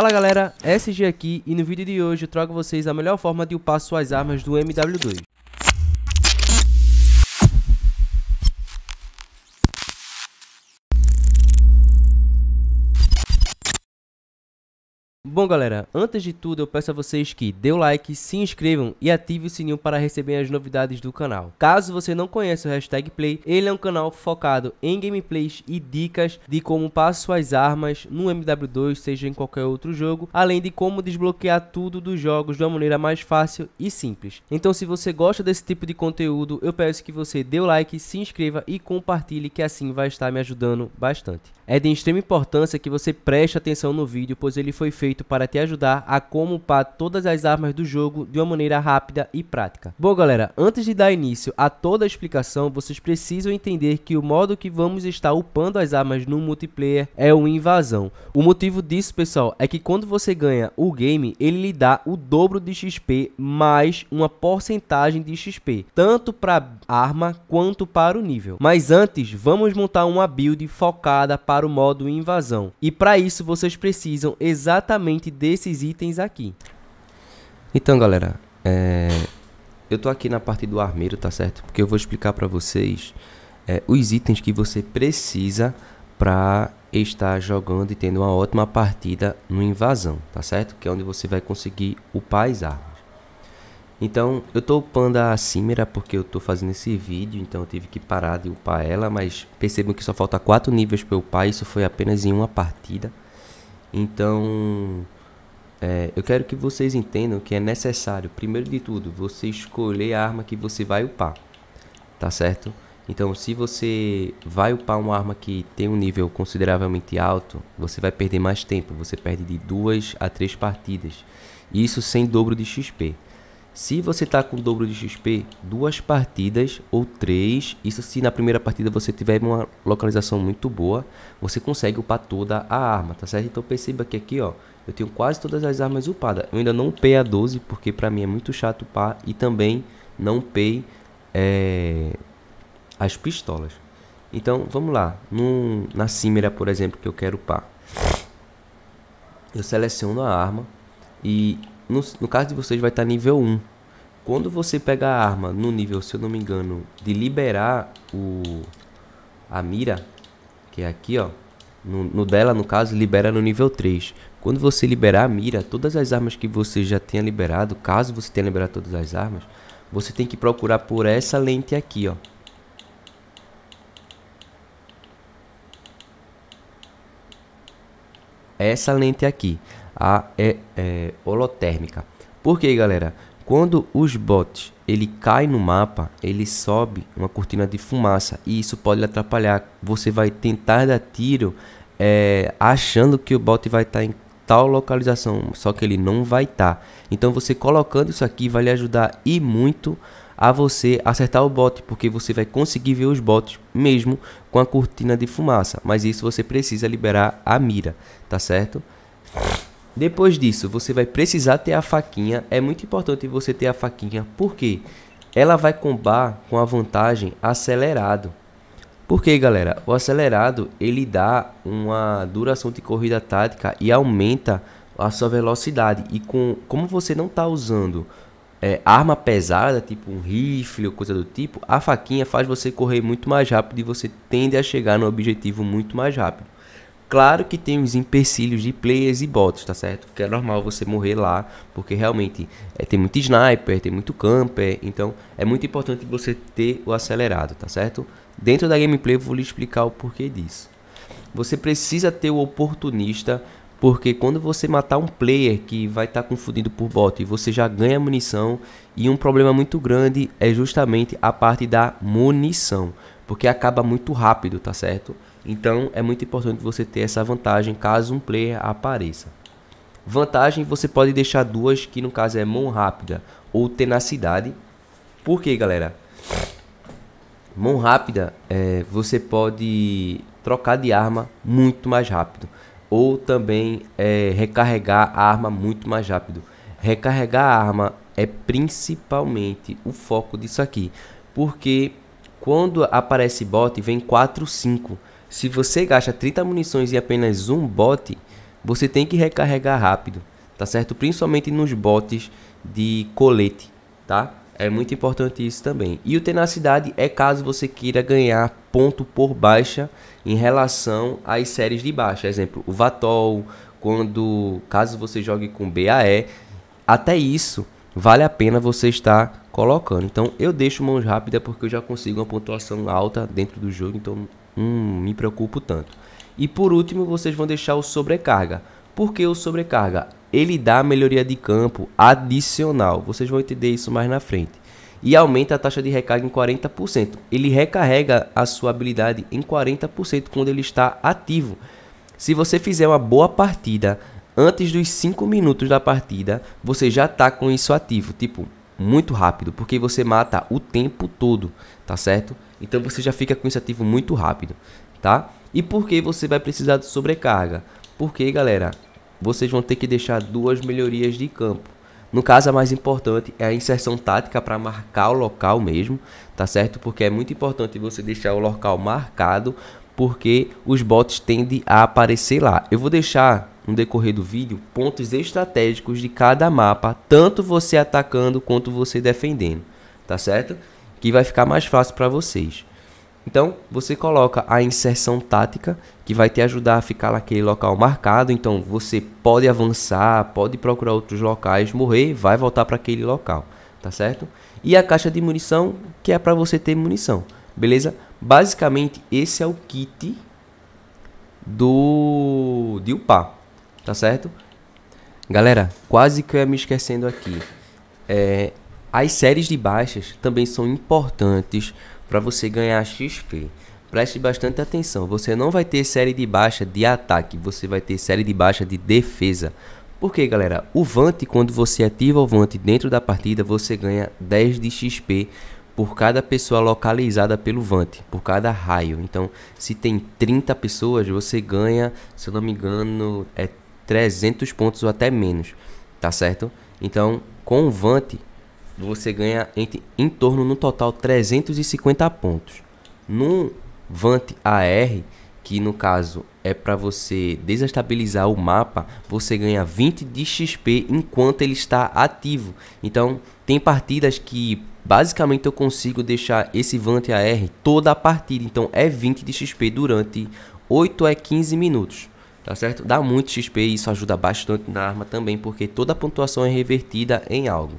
Fala galera, SG aqui e no vídeo de hoje eu trago vocês a melhor forma de upar suas armas do MW2. Bom, galera, antes de tudo eu peço a vocês que dê o like, se inscrevam e ative o sininho para receber as novidades do canal. Caso você não conheça o Hashtag Play, ele é um canal focado em gameplays e dicas de como passa suas armas no MW2, seja em qualquer outro jogo, além de como desbloquear tudo dos jogos de uma maneira mais fácil e simples. Então se você gosta desse tipo de conteúdo, eu peço que você dê o like, se inscreva e compartilhe que assim vai estar me ajudando bastante. É de extrema importância que você preste atenção no vídeo, pois ele foi feito para te ajudar a como upar todas as armas do jogo de uma maneira rápida e prática. Bom galera, antes de dar início a toda a explicação, vocês precisam entender que o modo que vamos estar upando as armas no multiplayer é o invasão. O motivo disso pessoal é que quando você ganha o game, ele lhe dá o dobro de XP mais uma porcentagem de XP, tanto para arma quanto para o nível. Mas antes, vamos montar uma build focada para o modo invasão. E para isso vocês precisam exatamente desses itens aqui. Então, galera, é... eu tô aqui na parte do armeiro, tá certo? Porque eu vou explicar para vocês é, os itens que você precisa para estar jogando e tendo uma ótima partida no invasão, tá certo? Que é onde você vai conseguir upar as armas. Então, eu tô upando a Cimera porque eu tô fazendo esse vídeo, então eu tive que parar de upar ela, mas percebam que só falta 4 níveis para upar, isso foi apenas em uma partida. Então, é, eu quero que vocês entendam que é necessário, primeiro de tudo, você escolher a arma que você vai upar, tá certo? Então, se você vai upar uma arma que tem um nível consideravelmente alto, você vai perder mais tempo, você perde de duas a três partidas, isso sem dobro de XP. Se você está com o dobro de XP, duas partidas ou três, isso se na primeira partida você tiver uma localização muito boa, você consegue upar toda a arma, tá certo? Então perceba que aqui, ó, eu tenho quase todas as armas upadas. Eu ainda não upei a 12, porque pra mim é muito chato upar, e também não upei é, as pistolas. Então, vamos lá. Num, na Cimera, por exemplo, que eu quero upar. Eu seleciono a arma e no, no caso de vocês vai estar tá nível 1. Quando você pega a arma no nível, se eu não me engano, de liberar o a mira, que é aqui, ó. No, no, dela, no caso, libera no nível 3. Quando você liberar a mira, todas as armas que você já tenha liberado, caso você tenha liberado todas as armas, você tem que procurar por essa lente aqui, ó. Essa lente aqui a é, é, holotérmica. Porque, galera, quando os bots ele cai no mapa, ele sobe uma cortina de fumaça e isso pode atrapalhar. Você vai tentar dar tiro é, achando que o bot vai estar tá em tal localização, só que ele não vai estar. Tá. Então você colocando isso aqui vai lhe ajudar e muito a você acertar o bot, porque você vai conseguir ver os bots mesmo com a cortina de fumaça. Mas isso você precisa liberar a mira, tá certo? Depois disso, você vai precisar ter a faquinha. É muito importante você ter a faquinha, porque ela vai combar com a vantagem acelerado. Porque, galera, o acelerado ele dá uma duração de corrida tática e aumenta a sua velocidade. E com, como você não está usando é, arma pesada, tipo um rifle ou coisa do tipo, a faquinha faz você correr muito mais rápido e você tende a chegar no objetivo muito mais rápido. Claro que tem os empecilhos de players e bots, tá certo? Porque é normal você morrer lá, porque realmente é, tem muito sniper, tem muito camper, então é muito importante você ter o acelerado, tá certo? Dentro da gameplay eu vou lhe explicar o porquê disso. Você precisa ter o oportunista, porque quando você matar um player que vai estar tá confundido por bot e você já ganha munição, e um problema muito grande é justamente a parte da munição, porque acaba muito rápido, tá certo? Então é muito importante você ter essa vantagem caso um player apareça. Vantagem você pode deixar duas, que no caso é mão rápida ou tenacidade. Por que galera? Mão rápida, é, você pode trocar de arma muito mais rápido. Ou também é, recarregar a arma muito mais rápido. Recarregar a arma é principalmente o foco disso aqui. Porque quando aparece bot, vem 4, 5. Se você gasta 30 munições e apenas um bote, você tem que recarregar rápido, tá certo? Principalmente nos botes de colete, tá? É muito importante isso também. E o tenacidade é caso você queira ganhar ponto por baixa em relação às séries de baixa. Exemplo, o Vatol, quando caso você jogue com BAE, até isso vale a pena você estar colocando. Então eu deixo mãos rápidas porque eu já consigo uma pontuação alta dentro do jogo, então Hum, me preocupo tanto. E por último, vocês vão deixar o sobrecarga. Por que o sobrecarga? Ele dá melhoria de campo adicional. Vocês vão entender isso mais na frente. E aumenta a taxa de recarga em 40%. Ele recarrega a sua habilidade em 40% quando ele está ativo. Se você fizer uma boa partida antes dos 5 minutos da partida, você já está com isso ativo. Tipo, muito rápido, porque você mata o tempo todo, tá certo? Então você já fica com esse ativo muito rápido, tá? E por que você vai precisar de sobrecarga? Porque, galera, vocês vão ter que deixar duas melhorias de campo. No caso, a mais importante é a inserção tática para marcar o local mesmo, tá certo? Porque é muito importante você deixar o local marcado, porque os bots tendem a aparecer lá. Eu vou deixar no decorrer do vídeo pontos estratégicos de cada mapa, tanto você atacando quanto você defendendo, tá certo? Que vai ficar mais fácil para vocês. Então, você coloca a inserção tática, que vai te ajudar a ficar naquele local marcado. Então, você pode avançar, pode procurar outros locais, morrer, vai voltar para aquele local, tá certo? E a caixa de munição, que é para você ter munição, beleza? Basicamente, esse é o kit do de upar, tá certo? Galera, quase que eu ia me esquecendo aqui. É, as séries de baixas também são importantes para você ganhar XP. Preste bastante atenção, você não vai ter série de baixa de ataque, você vai ter série de baixa de defesa. Porque galera, o Vant, quando você ativa o Vant dentro da partida, você ganha 10 de XP por cada pessoa localizada pelo Vant, por cada raio. Então, se tem 30 pessoas, você ganha, se eu não me engano, é 300 pontos ou até menos, tá certo? Então, com o Vante, você ganha entre, em torno no total 350 pontos. No Vante AR, que no caso é para você desestabilizar o mapa, você ganha 20 de XP enquanto ele está ativo. Então, tem partidas que basicamente eu consigo deixar esse Vante AR toda a partida. Então, é 20 de XP durante 8 a 15 minutos tá certo? Dá muito XP e isso ajuda bastante na arma também, porque toda a pontuação é revertida em algo.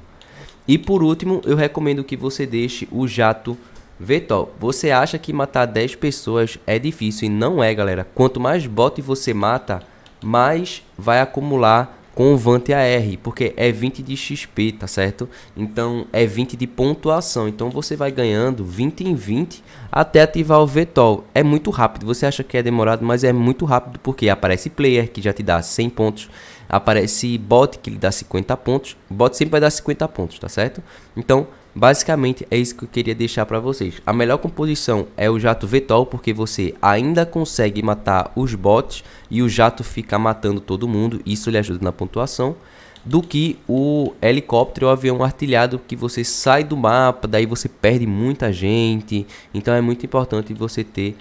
E por último, eu recomendo que você deixe o jato Vetol. Você acha que matar 10 pessoas é difícil e não é, galera. Quanto mais bot você mata, mais vai acumular com o Vante AR, porque é 20 de XP, tá certo? Então é 20 de pontuação, então você vai ganhando 20 em 20 até ativar o VTOL. É muito rápido, você acha que é demorado, mas é muito rápido porque aparece player que já te dá 100 pontos, aparece bot que lhe dá 50 pontos, bot sempre vai dar 50 pontos, tá certo? Então Basicamente é isso que eu queria deixar para vocês. A melhor composição é o jato Vetol, porque você ainda consegue matar os bots e o jato fica matando todo mundo, isso lhe ajuda na pontuação, do que o helicóptero ou avião artilhado que você sai do mapa, daí você perde muita gente. Então é muito importante você ter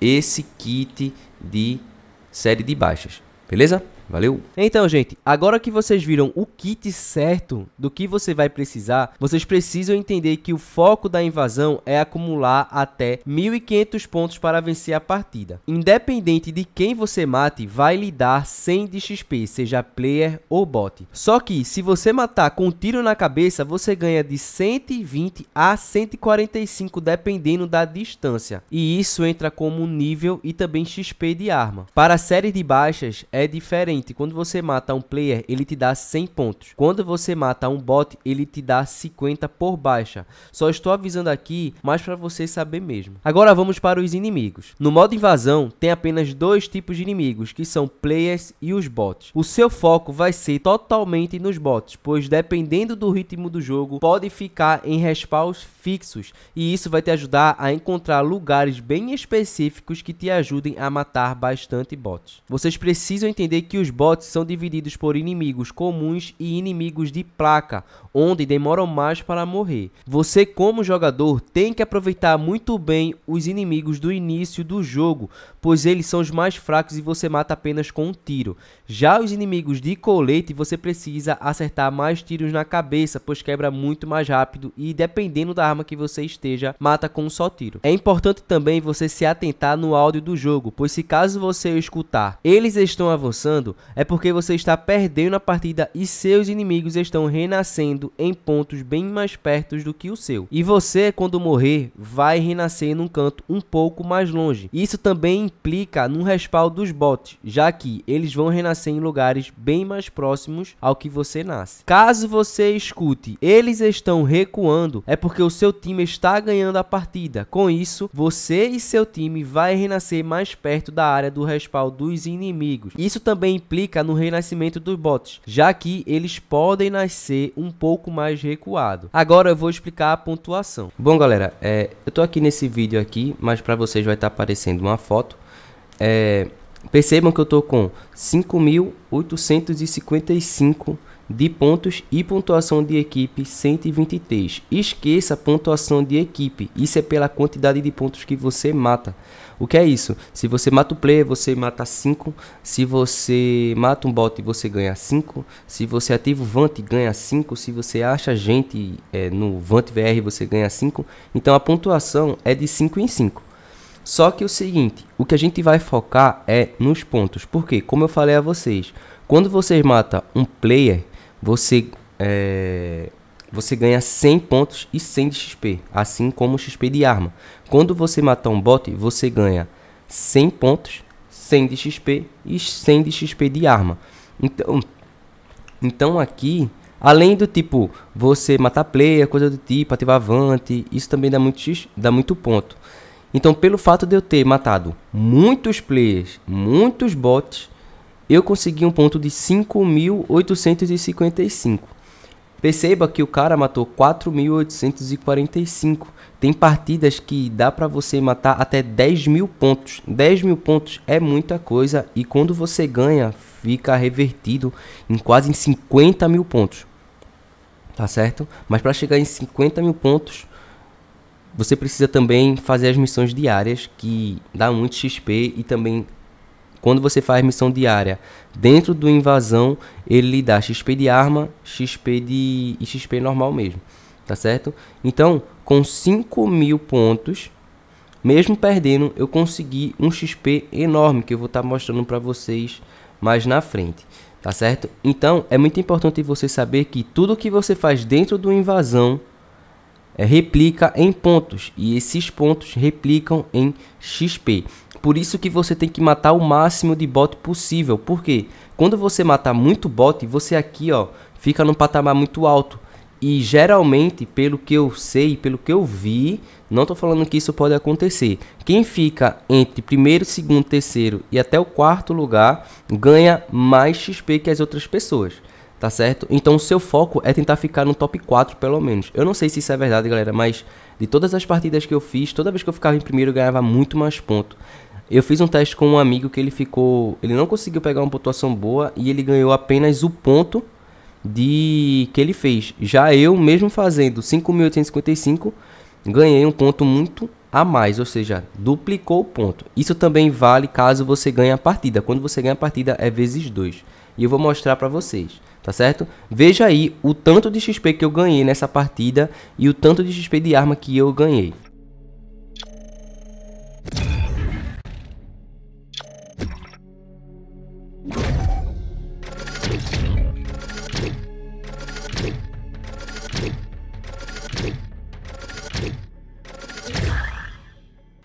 esse kit de série de baixas, beleza? Valeu? Então, gente, agora que vocês viram o kit certo do que você vai precisar, vocês precisam entender que o foco da invasão é acumular até 1500 pontos para vencer a partida. Independente de quem você mate, vai lhe dar 100 de XP, seja player ou bot. Só que se você matar com um tiro na cabeça, você ganha de 120 a 145 dependendo da distância. E isso entra como nível e também XP de arma. Para a série de baixas é diferente quando você mata um player, ele te dá 100 pontos. Quando você mata um bot, ele te dá 50 por baixa. Só estou avisando aqui, mas para você saber mesmo. Agora vamos para os inimigos. No modo invasão, tem apenas dois tipos de inimigos, que são players e os bots. O seu foco vai ser totalmente nos bots, pois dependendo do ritmo do jogo, pode ficar em respawns fixos, e isso vai te ajudar a encontrar lugares bem específicos que te ajudem a matar bastante bots. Vocês precisam entender que os os bots são divididos por inimigos comuns e inimigos de placa, onde demoram mais para morrer. Você como jogador tem que aproveitar muito bem os inimigos do início do jogo, pois eles são os mais fracos e você mata apenas com um tiro. Já os inimigos de colete você precisa acertar mais tiros na cabeça, pois quebra muito mais rápido e dependendo da arma que você esteja, mata com um só tiro. É importante também você se atentar no áudio do jogo, pois se caso você escutar eles estão avançando, é porque você está perdendo a partida e seus inimigos estão renascendo em pontos bem mais perto do que o seu. E você, quando morrer, vai renascer num canto um pouco mais longe. Isso também implica no respaldo dos bots, já que eles vão renascer em lugares bem mais próximos ao que você nasce. Caso você escute, eles estão recuando, é porque o seu time está ganhando a partida. Com isso, você e seu time vai renascer mais perto da área do respaldo dos inimigos. Isso também implica no renascimento dos bots, já que eles podem nascer um pouco mais recuado. Agora eu vou explicar a pontuação. Bom galera, é, eu tô aqui nesse vídeo aqui, mas para vocês vai estar tá aparecendo uma foto. É, percebam que eu tô com 5.855 de pontos e pontuação de equipe 123. Esqueça a pontuação de equipe, isso é pela quantidade de pontos que você mata. O que é isso? Se você mata o player, você mata 5. Se você mata um bot, você ganha 5. Se você ativa o Vant, ganha 5. Se você acha gente é, no Vant VR, você ganha 5. Então a pontuação é de 5 em 5. Só que o seguinte, o que a gente vai focar é nos pontos. Porque, como eu falei a vocês, quando vocês matam um player, você, é, você ganha 100 pontos e 100 de XP, assim como XP de arma. Quando você matar um bot, você ganha 100 pontos, 100 de XP e 100 de XP de arma. Então, então aqui, além do tipo, você matar player, coisa do tipo, ativar avante, isso também dá muito, X, dá muito ponto. Então, pelo fato de eu ter matado muitos players, muitos bots, eu consegui um ponto de 5.855. Perceba que o cara matou 4.845. Tem partidas que dá para você matar até 10 mil pontos. 10 mil pontos é muita coisa e quando você ganha, fica revertido em quase 50 mil pontos. Tá certo? Mas para chegar em 50 mil pontos, você precisa também fazer as missões diárias, que dá muito XP e também quando você faz missão diária dentro do invasão, ele lhe dá XP de arma, XP de e XP normal mesmo, tá certo? Então, com 5 mil pontos, mesmo perdendo, eu consegui um XP enorme que eu vou estar tá mostrando para vocês mais na frente, tá certo? Então, é muito importante você saber que tudo que você faz dentro do invasão é, replica em pontos e esses pontos replicam em XP. Por isso que você tem que matar o máximo de bot possível. Porque quando você matar muito bot, você aqui ó, fica num patamar muito alto. E geralmente, pelo que eu sei, pelo que eu vi, não estou falando que isso pode acontecer. Quem fica entre primeiro, segundo, terceiro e até o quarto lugar ganha mais XP que as outras pessoas. Tá certo? Então o seu foco é tentar ficar no top 4 pelo menos. Eu não sei se isso é verdade, galera, mas de todas as partidas que eu fiz, toda vez que eu ficava em primeiro eu ganhava muito mais pontos. Eu fiz um teste com um amigo que ele ficou. Ele não conseguiu pegar uma pontuação boa e ele ganhou apenas o ponto de que ele fez. Já eu, mesmo fazendo 5.855, ganhei um ponto muito a mais, ou seja, duplicou o ponto. Isso também vale caso você ganhe a partida. Quando você ganha a partida é vezes 2. E eu vou mostrar para vocês, tá certo? Veja aí o tanto de XP que eu ganhei nessa partida e o tanto de XP de arma que eu ganhei.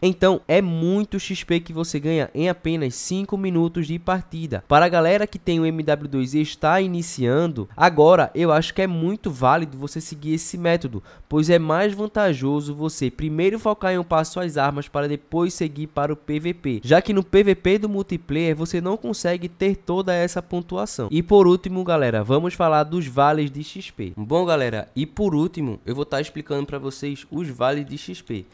Então é muito XP que você ganha em apenas 5 minutos de partida. Para a galera que tem o MW2 e está iniciando, agora eu acho que é muito válido você seguir esse método, pois é mais vantajoso você primeiro focar em um passo às armas para depois seguir para o PVP, já que no PVP do multiplayer você não consegue ter toda essa pontuação. E por último, galera, vamos falar dos vales de XP. Bom, galera, e por último, eu vou estar tá explicando para vocês os vales de XP.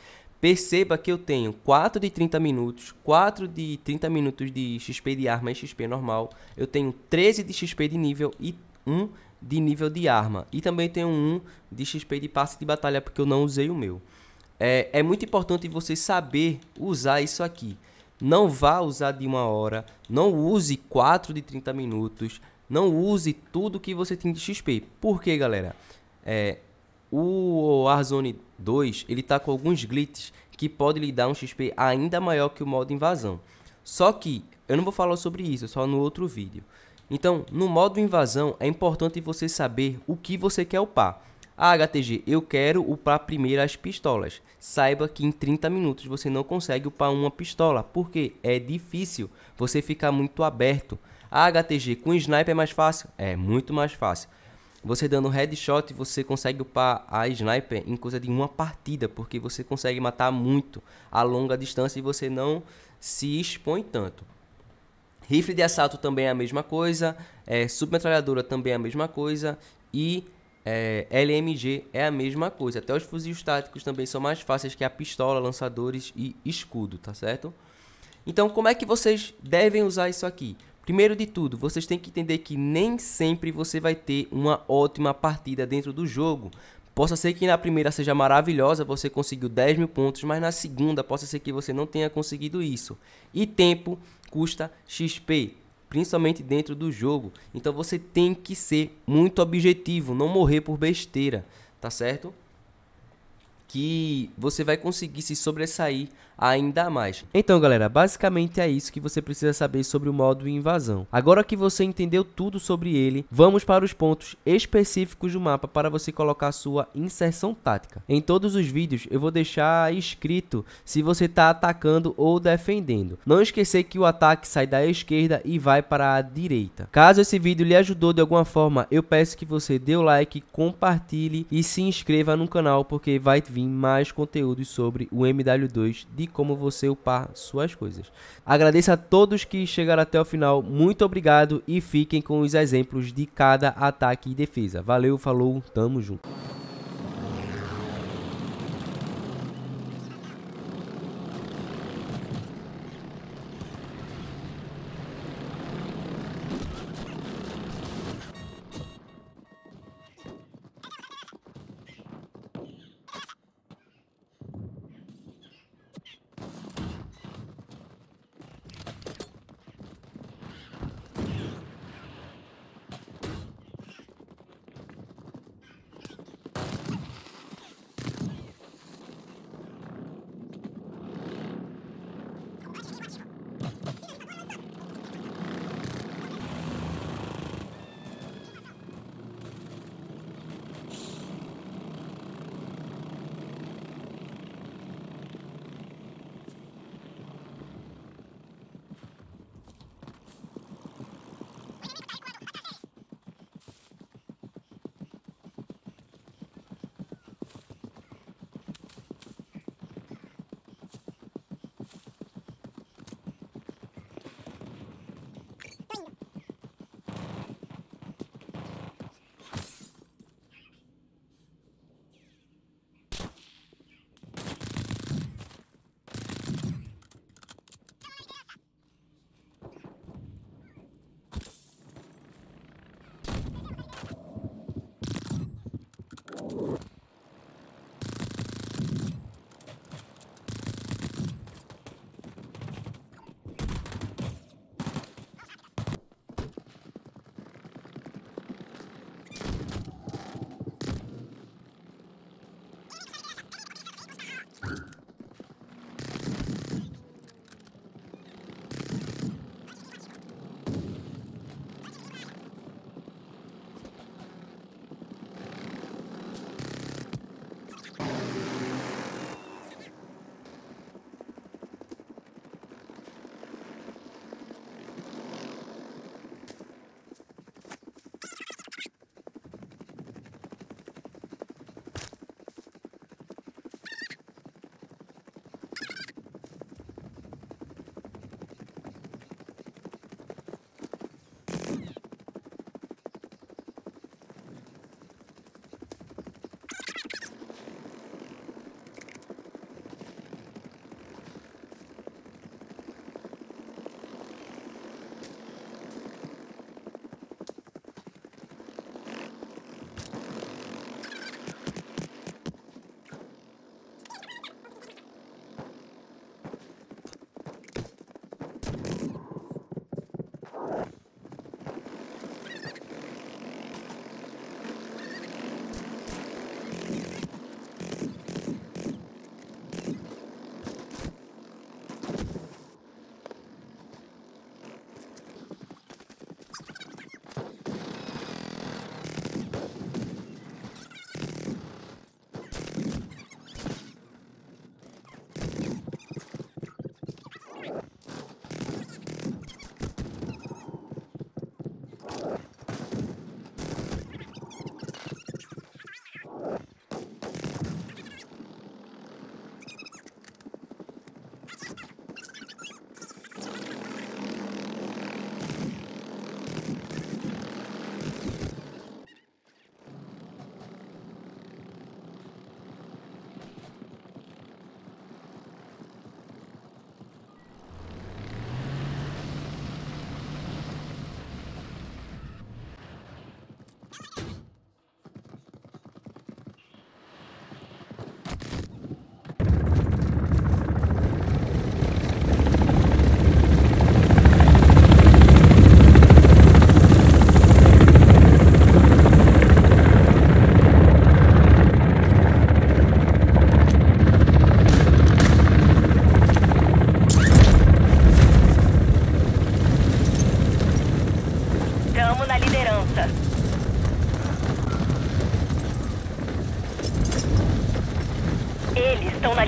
Perceba que eu tenho 4 de 30 minutos, 4 de 30 minutos de XP de arma e XP normal. Eu tenho 13 de XP de nível e 1 de nível de arma. E também tenho 1 de XP de passe de batalha, porque eu não usei o meu. É, é muito importante você saber usar isso aqui. Não vá usar de uma hora, não use 4 de 30 minutos, não use tudo que você tem de XP. Por quê, galera? É, o Warzone 2, ele está com alguns glitches que pode lhe dar um XP ainda maior que o modo invasão. Só que eu não vou falar sobre isso, só no outro vídeo. Então, no modo invasão, é importante você saber o que você quer upar. Ah, HTG, eu quero upar primeiro as pistolas. Saiba que em 30 minutos você não consegue upar uma pistola, porque é difícil você ficar muito aberto. Ah, HTG, com sniper é mais fácil? É, muito mais fácil você dando headshot, você consegue upar a sniper em coisa de uma partida, porque você consegue matar muito a longa distância e você não se expõe tanto. Rifle de assalto também é a mesma coisa, é, submetralhadora também é a mesma coisa e é, LMG é a mesma coisa. Até os fuzis táticos também são mais fáceis que a pistola, lançadores e escudo, tá certo? Então, como é que vocês devem usar isso aqui? Primeiro de tudo, vocês têm que entender que nem sempre você vai ter uma ótima partida dentro do jogo. Possa ser que na primeira seja maravilhosa, você conseguiu 10 mil pontos, mas na segunda possa ser que você não tenha conseguido isso. E tempo custa XP, principalmente dentro do jogo. Então você tem que ser muito objetivo, não morrer por besteira, tá certo? Que você vai conseguir se sobressair ainda mais. Então, galera, basicamente é isso que você precisa saber sobre o modo invasão. Agora que você entendeu tudo sobre ele, vamos para os pontos específicos do mapa para você colocar sua inserção tática. Em todos os vídeos, eu vou deixar escrito se você está atacando ou defendendo. Não esquecer que o ataque sai da esquerda e vai para a direita. Caso esse vídeo lhe ajudou de alguma forma, eu peço que você dê o like, compartilhe e se inscreva no canal, porque vai vir mais conteúdos sobre o MW2 de como você upar suas coisas. Agradeço a todos que chegaram até o final, muito obrigado e fiquem com os exemplos de cada ataque e defesa. Valeu, falou, tamo junto.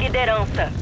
liderança.